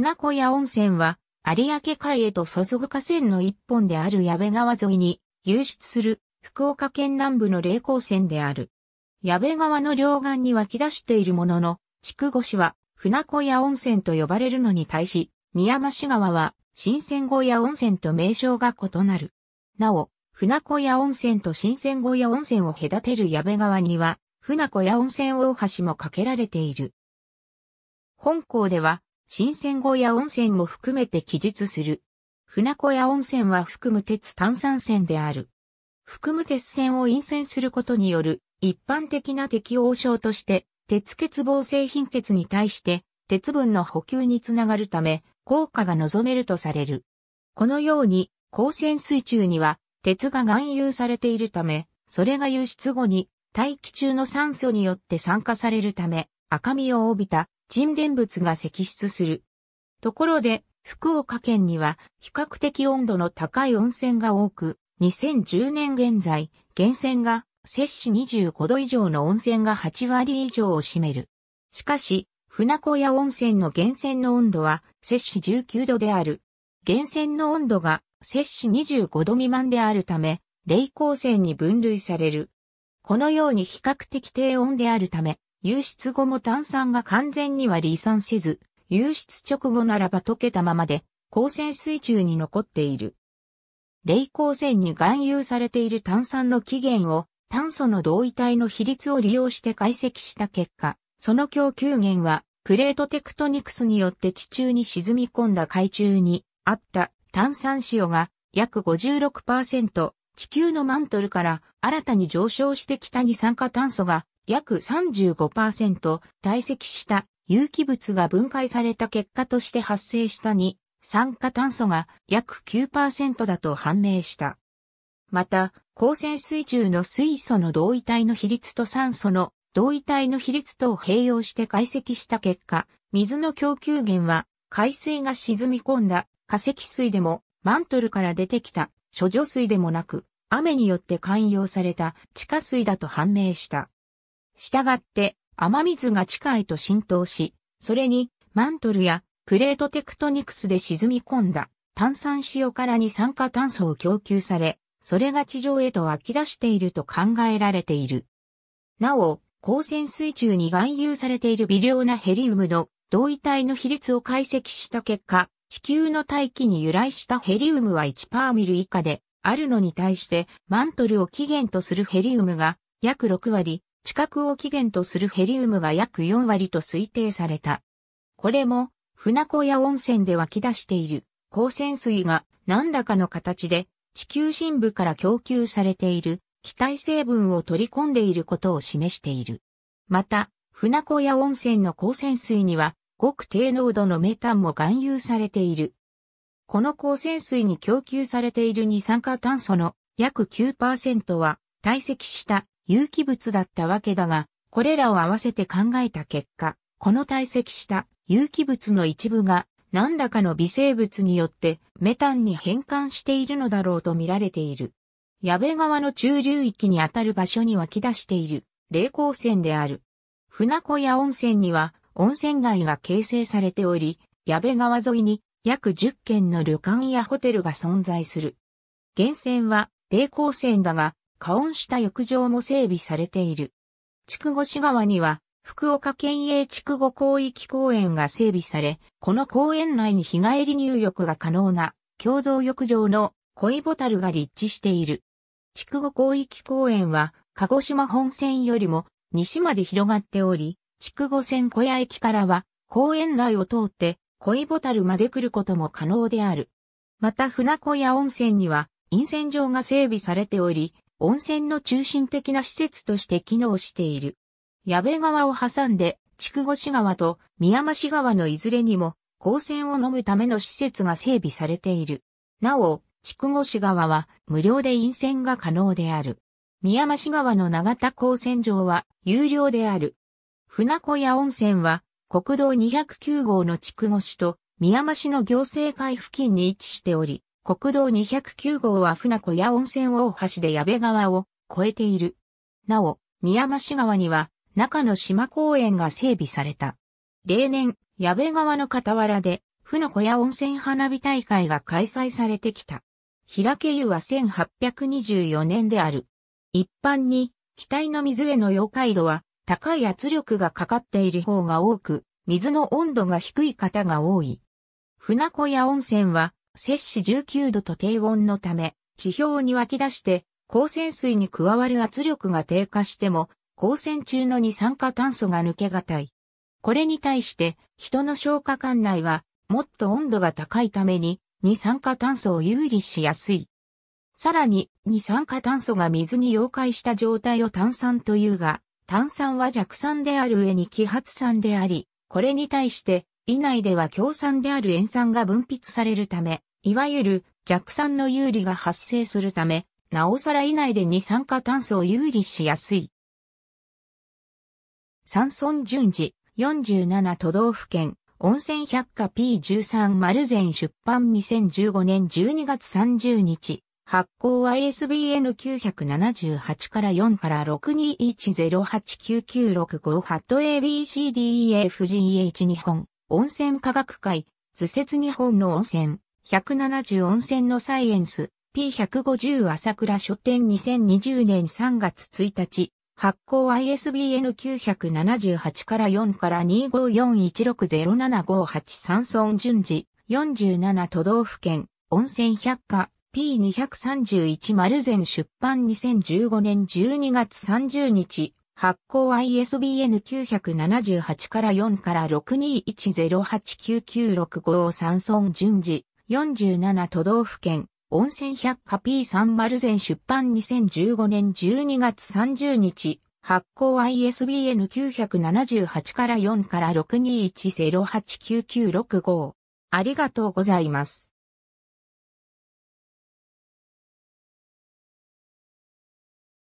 船小屋温泉は、有明海へと注ぐ河川の一本である矢部川沿いに、流出する、福岡県南部の霊光線である。矢部川の両岸に湧き出しているものの、筑後市は、船小屋温泉と呼ばれるのに対し、宮間市川は、新鮮小屋温泉と名称が異なる。なお、船小屋温泉と新鮮小屋温泉を隔てる矢部川には、船小屋温泉大橋も架けられている。本校では、新鮮小屋温泉も含めて記述する。船小屋温泉は含む鉄炭酸泉である。含む鉄線を陰泉することによる一般的な適応症として、鉄欠乏性貧血に対して鉄分の補給につながるため、効果が望めるとされる。このように、光線水中には鉄が含有されているため、それが輸出後に大気中の酸素によって酸化されるため、赤みを帯びた沈殿物が積出する。ところで、福岡県には比較的温度の高い温泉が多く、2010年現在、源泉が摂氏25度以上の温泉が8割以上を占める。しかし、船小屋温泉の源泉の温度は摂氏19度である。源泉の温度が摂氏25度未満であるため、冷光泉に分類される。このように比較的低温であるため、湧出後も炭酸が完全には離散せず、湧出直後ならば溶けたままで、光線水中に残っている。冷光線に含有されている炭酸の起源を炭素の同位体の比率を利用して解析した結果、その供給源はプレートテクトニクスによって地中に沈み込んだ海中にあった炭酸塩が約56%、地球のマントルから新たに上昇してきた二酸化炭素が約35%堆積した有機物が分解された結果として発生したに、酸化炭素が約9%だと判明した。また、高潜水中の水素の同位体の比率と酸素の同位体の比率とを併用して解析した結果、水の供給源は海水が沈み込んだ化石水でもマントルから出てきた諸女水でもなく、雨によって寛容された地下水だと判明した。したがって、雨水が地下へと浸透し、それにマントルやプレートテクトニクスで沈み込んだ炭酸塩から二酸化炭素を供給され、それが地上へと湧き出していると考えられている。なお、光線水中に含有されている微量なヘリウムの同位体の比率を解析した結果、地球の大気に由来したヘリウムは1パーミル以下であるのに対して、マントルを起源とするヘリウムが約6割、地殻を起源とするヘリウムが約4割と推定された。これも、船小屋温泉で湧き出している、光泉水が何らかの形で地球深部から供給されている気体成分を取り込んでいることを示している。また、船小屋温泉の光泉水には、ごく低濃度のメタンも含有されている。この光泉水に供給されている二酸化炭素の約9%は堆積した有機物だったわけだが、これらを合わせて考えた結果、この堆積した有機物の一部が何らかの微生物によってメタンに変換しているのだろうと見られている。矢部川の中流域にあたる場所に湧き出している冷光線である。船小屋温泉には温泉街が形成されており、矢部川沿いに約10軒の旅館やホテルが存在する。源泉は冷光線だが、加温した浴場も整備されている。筑後市側には、福岡県営筑後広域公園が整備され、この公園内に日帰り入浴が可能な共同浴場の恋ボタルが立地している。筑後広域公園は、鹿児島本線よりも西まで広がっており、筑後線小屋駅からは公園内を通って恋ボタルまで来ることも可能である。また船小屋温泉には、陰泉場が整備されており、温泉の中心的な施設として機能している。矢部川を挟んで、筑後市川と宮市川のいずれにも、光線を飲むための施設が整備されている。なお、筑後市川は無料で飲泉が可能である。宮市川の長田高専場は有料である。船小屋温泉は国道209号の筑後市と宮市の行政会付近に位置しており、国道209号は船子や温泉大橋で矢部川を越えている。なお、宮市川には中の島公園が整備された。例年、矢部川の傍らで、船子や温泉花火大会が開催されてきた。平家湯は1824年である。一般に、機体の水への溶解度は高い圧力がかかっている方が多く、水の温度が低い方が多い。船小屋温泉は摂氏19度と低温のため、地表に湧き出して、光線水に加わる圧力が低下しても、光線中の二酸化炭素が抜けがたい。これに対して、人の消化管内は、もっと温度が高いために、二酸化炭素を有利しやすい。さらに、二酸化炭素が水に溶解した状態を炭酸というが、炭酸は弱酸である上に揮発酸であり、これに対して以内では強酸である塩酸が分泌されるため、いわゆる弱酸の有利が発生するため、なおさら以内で二酸化炭素を有利しやすい。山村順次、47都道府県、温泉百科 P13 丸善出版2015年12月30日、発行は ISBN 978から4から 6210899658ABCDEFGH 日本。温泉科学会、図説日本の温泉、170温泉のサイエンス、P150 朝倉書店2020年3月1日、発行 ISBN 978から4から254160758 3村順次、47都道府県、温泉百科、P231 丸善出版2015年12月30日、発行 ISBN 978から4から6210899653村順次47都道府県温泉百科 P3 0全出版2015年12月30日発行 ISBN 978から4から6 2 1 0 8 9 9 6 5ありがとうございます。